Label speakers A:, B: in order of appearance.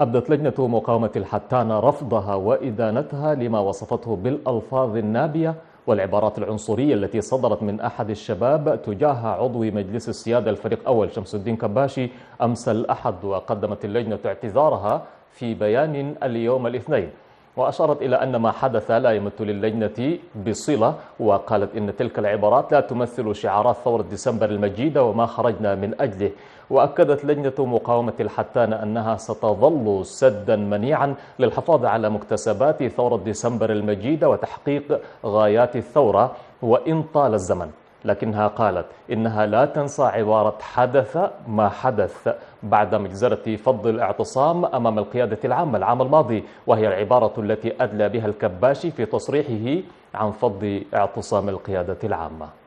A: أبدت لجنة مقاومة الحتان رفضها وإدانتها لما وصفته بالألفاظ النابية والعبارات العنصرية التي صدرت من أحد الشباب تجاه عضو مجلس السيادة الفريق أول شمس الدين كباشي أمس الأحد وقدمت اللجنة اعتذارها في بيان اليوم الاثنين وأشارت إلى أن ما حدث لا يمت للجنة بصلة وقالت إن تلك العبارات لا تمثل شعارات ثورة ديسمبر المجيدة وما خرجنا من أجله وأكدت لجنة مقاومة الحتان أنها ستظل سدا منيعا للحفاظ على مكتسبات ثورة ديسمبر المجيدة وتحقيق غايات الثورة وإن طال الزمن لكنها قالت إنها لا تنسى عبارة حدث ما حدث بعد مجزرة فض الاعتصام أمام القيادة العامة العام الماضي وهي العبارة التي أدلى بها الكباشي في تصريحه عن فض اعتصام القيادة العامة